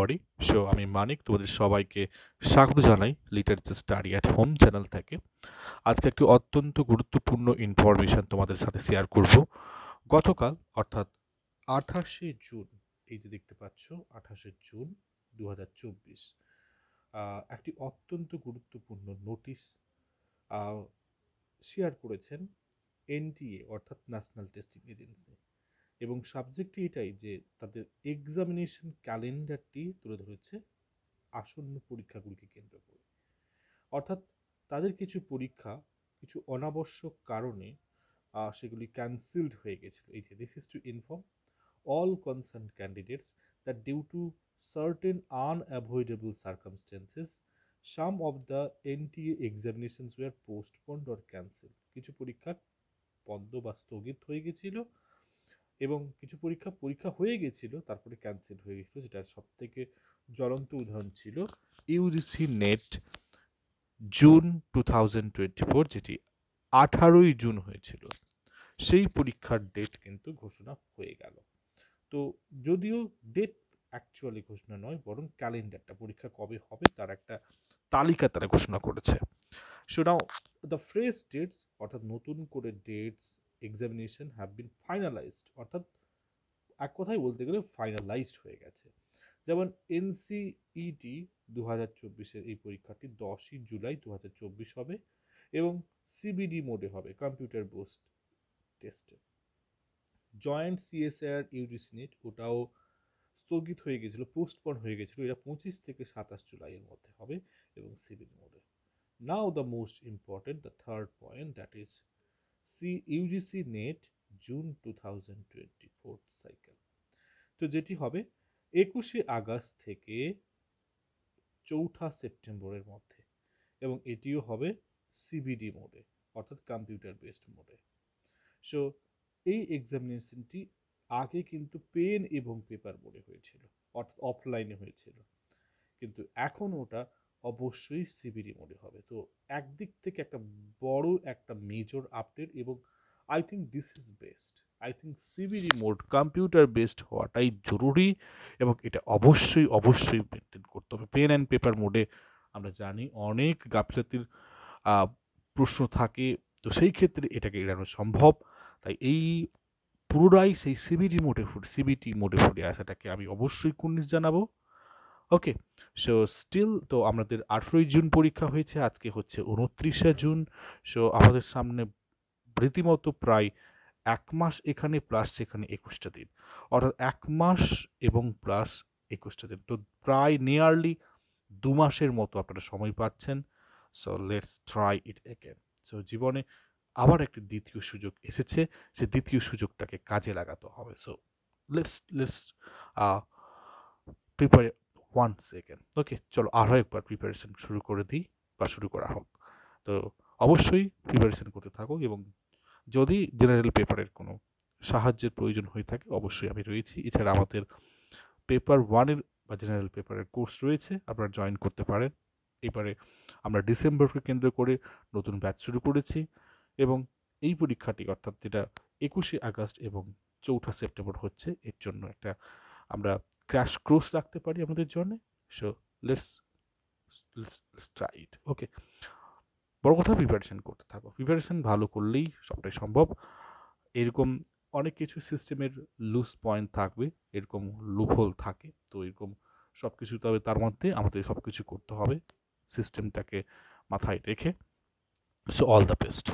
everybody so আমি মানিক তোমাদের সবাইকে স্বাগত জানাই literature study at home channel থেকে আজকে একটি অত্যন্ত গুরুত্বপূর্ণ ইনফরমেশান তোমাদের সাথে শেয়ার করব গতকাল অর্থাৎ আঠাশে জুন এই যে দেখতে পাচ্ছ আঠাশে জুন দু একটি অত্যন্ত গুরুত্বপূর্ণ নোটিশ শেয়ার করেছেন এনটিএ অর্থাৎ ন্যাশনাল টেস্টিং এজেন্সি এবং সাবজেক্টটি এটাই যে তাদের এক্সামিনেশন ক্যালেন্ডারটি তুলে ধরেছে আসন্ন পরীক্ষাগুলিকে কেন্দ্র করে অর্থাৎ তাদের কিছু পরীক্ষা কিছু অনাবশ্যক কারণে সেগুলি ক্যান্সেলড হয়ে গেছিল এই যে this is to inform all concern candidates that due to certain unavoidable circumstances some of the NTA examinations were postponed or cancel কিছু পরীক্ষা পদ্ম বা স্থগিত হয়ে গেছিল এবং কিছু পরীক্ষা পরীক্ষা হয়ে গেছিল তারপরে ক্যান্সেল হয়ে গেছিলো যেটার সবথেকে জ্বলন্ত উদাহরণ ছিল UGC NET June two thousand twenty four যেটি আঠারোই জুন হয়েছিল সেই পরীক্ষার ডেট কিন্তু ঘোষণা হয়ে গেল তো যদিও ডেট অ্যাকচুয়ালি ঘোষণা নয় বরং ক্যালেন্ডারটা পরীক্ষা কবে হবে তার একটা তালিকা তারা ঘোষণা করেছে সো দ্য ফ্রেশ ডেটস অর্থাৎ নতুন করে dates examination have been finalised অর্থাৎ এক কথায় বলতে গেলে ফাইনালাইজড হয়ে গেছে যেমন এনসিইটি e দু হাজার চব্বিশের এই পরীক্ষাটি দশই জুলাই দু হাজার চব্বিশ হবে এবং সিবিডি মোডে হবে কম্পিউটার বোস্ট টেস্টে জয়েন্ট সিএসআর ইউজিসি নেট ওটাও স্থগিত হয়ে গেছিলো পোস্টপন হয়ে গেছিলো এটা পঁচিশ থেকে সাতাশ জুলাইয়ের মধ্যে হবে এবং সিবিডি মোডে now the most important the third point that is C UGC NET June two thousand twenty fourth cycle তো যেটি হবে একুশে আগস্ট থেকে চৌঠা সেপ্টেম্বরের মধ্যে এবং এটিও হবে সিবিডি মোডে অর্থাৎ কম্পিউটার বেসড মোডে সো এই এক্সামিনেশনটি আগে কিন্তু পেন এবং পেপার মোডে হয়েছিল অর্থাৎ অফলাইনে হয়েছিল কিন্তু এখন ওটা অবশ্যই সিবিডি মোডে হবে তো একদিক থেকে একটা বড় একটা মেজর আপডেট এবং I think this is best I think CBT mode computer based হওয়াটাই জরুরি এবং এটা অবশ্যই অবশ্যই মেনটেন করতে হবে পেন অ্যান্ড পেপার মোডে আমরা জানি অনেক গাফিলতির প্রশ্ন থাকে তো সেই ক্ষেত্রে এটাকে এড়ানো সম্ভব তাই এই পুরোটাই সেই সিবিডি মোডে ফুটে সিবিটি মোডে ফুটে আসাটাকে আমি অবশ্যই কুর্নিশ জানাবো ওকে সো স্টিল তো আমাদের আঠেরোই জুন পরীক্ষা হয়েছে আজকে হচ্ছে উনত্রিশে জুন সো আমাদের সামনে রীতিমতো প্রায় এক মাস এখানে প্লাস সেখানে একুশটা দিন অর্থাৎ এক মাস এবং প্লাস একুশটা দিন তো প্রায় নিয়ারলি দু মাসের মতো আপনারা সময় পাচ্ছেন so let's try it again so জীবনে আবার একটি দ্বিতীয় সুযোগ এসেছে সে দ্বিতীয় সুযোগটাকে কাজে লাগাতে হবে so let's let's prepare one second okay চলো আরও একবার প্রিপারেশন শুরু করে দিই বা শুরু করা হোক তো অবশ্যই প্রিপারেশন করতে থাকো এবং যদি জেনারেল পেপারের কোনো সাহায্যের প্রয়োজন হয়ে থাকে অবশ্যই আমি রয়েছি এছাড়া আমাদের পেপার ওয়ানের বা জেনারেল পেপারের কোর্স রয়েছে আপনারা জয়েন করতে পারেন এবারে আমরা ডিসেম্বরকে কেন্দ্র করে নতুন ব্যাচ শুরু করেছি এবং এই পরীক্ষাটি অর্থাৎ যেটা একুশে আগস্ট এবং চৌঠা সেপ্টেম্বর হচ্ছে এর জন্য একটা আমরা ক্র্যাশ ক্রোস রাখতে পারি আমাদের জন্য so let's try it okay বড় কথা প্রিপারেশান করতে থাকো প্রিপারেশান ভালো করলেই সবটাই সম্ভব এরকম অনেক কিছু সিস্টেমের লুজ পয়েন্ট থাকবে এরকম লুপহোল থাকে তো এরকম সব কিছু তবে তার মধ্যে আমাদের সব কিছু করতে হবে সিস্টেমটাকে মাথায় রেখে সো অল দ্য বেস্ট